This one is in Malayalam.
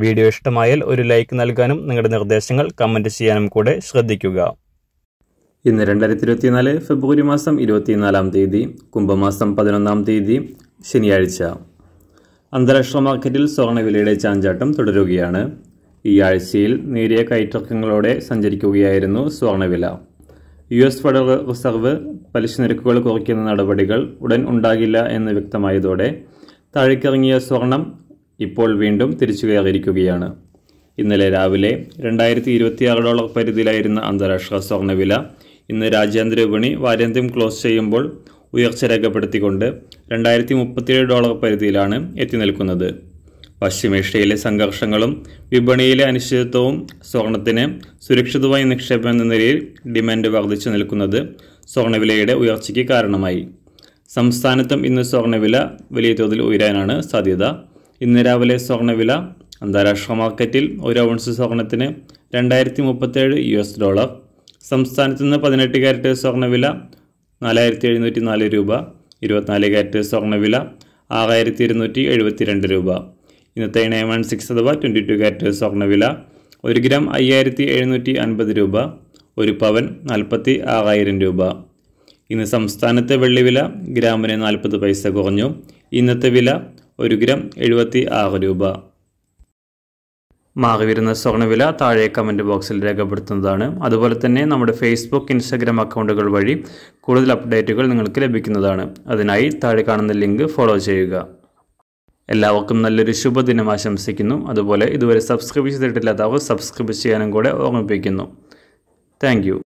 വീഡിയോ ഇഷ്ടമായാൽ ഒരു ലൈക്ക് നൽകാനും നിങ്ങളുടെ നിർദ്ദേശങ്ങൾ കമൻറ്റ് ചെയ്യാനും കൂടെ ശ്രദ്ധിക്കുക ഇന്ന് രണ്ടായിരത്തി ഇരുപത്തിനാല് ഫെബ്രുവരി മാസം ഇരുപത്തിനാലാം തീയതി കുംഭമാസം പതിനൊന്നാം തീയതി ശനിയാഴ്ച അന്താരാഷ്ട്ര മാർക്കറ്റിൽ സ്വർണ്ണവിലയുടെ ചാഞ്ചാട്ടം തുടരുകയാണ് ഈ ആഴ്ചയിൽ നേരിയ കയറ്റിറക്കങ്ങളോടെ സഞ്ചരിക്കുകയായിരുന്നു സ്വർണ്ണവില യു എസ് ഫെഡറൽ റിസർവ് പലിശ നിരക്കുകൾ കുറയ്ക്കുന്ന നടപടികൾ ഉടൻ ഉണ്ടാകില്ല എന്ന് വ്യക്തമായതോടെ താഴേക്കിറങ്ങിയ സ്വർണം ഇപ്പോൾ വീണ്ടും തിരിച്ചു കയറിയിരിക്കുകയാണ് ഇന്നലെ രാവിലെ രണ്ടായിരത്തി ഇരുപത്തിയാറ് ഡോളർ പരിധിയിലായിരുന്ന അന്താരാഷ്ട്ര സ്വർണ്ണവില ഇന്ന് രാജ്യാന്തര വിപണി വാരാന്ത്യം ക്ലോസ് ചെയ്യുമ്പോൾ ഉയർച്ച രേഖപ്പെടുത്തിക്കൊണ്ട് രണ്ടായിരത്തി മുപ്പത്തിയേഴ് ഡോളർ പരിധിയിലാണ് എത്തി നിൽക്കുന്നത് പശ്ചിമേഷ്യയിലെ സംഘർഷങ്ങളും വിപണിയിലെ അനിശ്ചിതത്വവും സ്വർണത്തിന് സുരക്ഷിതമായി നിക്ഷേപം എന്ന നിലയിൽ ഡിമാൻഡ് വർദ്ധിച്ചു നിൽക്കുന്നത് സ്വർണ്ണവിലയുടെ ഉയർച്ചയ്ക്ക് കാരണമായി സംസ്ഥാനത്തും ഇന്ന് സ്വർണ്ണവില വലിയ തോതിൽ ഉയരാനാണ് സാധ്യത ഇന്ന് രാവിലെ സ്വർണ്ണവില അന്താരാഷ്ട്ര മാർക്കറ്റിൽ ഒരു ഔൺസ് സ്വർണത്തിന് രണ്ടായിരത്തി മുപ്പത്തേഴ് യു എസ് ഡോളർ സംസ്ഥാനത്ത് നിന്ന് പതിനെട്ട് ക്യാരറ്റ് സ്വർണ്ണവില നാലായിരത്തി എഴുന്നൂറ്റി നാല് രൂപ ഇരുപത്തിനാല് ക്യാരറ്റ് സ്വർണ്ണവില ആറായിരത്തി ഇരുന്നൂറ്റി എഴുപത്തി രണ്ട് രൂപ ഇന്നത്തെ നയൻ വൺ സിക്സ് അഥവാ ട്വൻറ്റി ടു ക്യാരറ്റ് സ്വർണ്ണവില ഒരു ഗ്രാം അയ്യായിരത്തി എഴുന്നൂറ്റി അൻപത് രൂപ ഒരു പവൻ നാൽപ്പത്തി ആറായിരം രൂപ ഇന്ന് സംസ്ഥാനത്തെ വെള്ളിവില ഗ്രാമിന് നാൽപ്പത് പൈസ കുറഞ്ഞു ഇന്നത്തെ വില ഒരു ഗ്രാം എഴുപത്തി ആറ് രൂപ മാറി വരുന്ന സ്വർണ്ണവില താഴെ കമൻറ്റ് ബോക്സിൽ രേഖപ്പെടുത്തുന്നതാണ് അതുപോലെ തന്നെ നമ്മുടെ ഫേസ്ബുക്ക് ഇൻസ്റ്റാഗ്രാം അക്കൗണ്ടുകൾ വഴി കൂടുതൽ അപ്ഡേറ്റുകൾ നിങ്ങൾക്ക് ലഭിക്കുന്നതാണ് അതിനായി താഴെ കാണുന്ന ലിങ്ക് ഫോളോ ചെയ്യുക എല്ലാവർക്കും നല്ലൊരു ശുഭദിനം ആശംസിക്കുന്നു അതുപോലെ ഇതുവരെ സബ്സ്ക്രൈബ് ചെയ്തിട്ടില്ലാത്തവർ സബ്സ്ക്രൈബ് ചെയ്യാനും കൂടെ ഓർമ്മിപ്പിക്കുന്നു താങ്ക്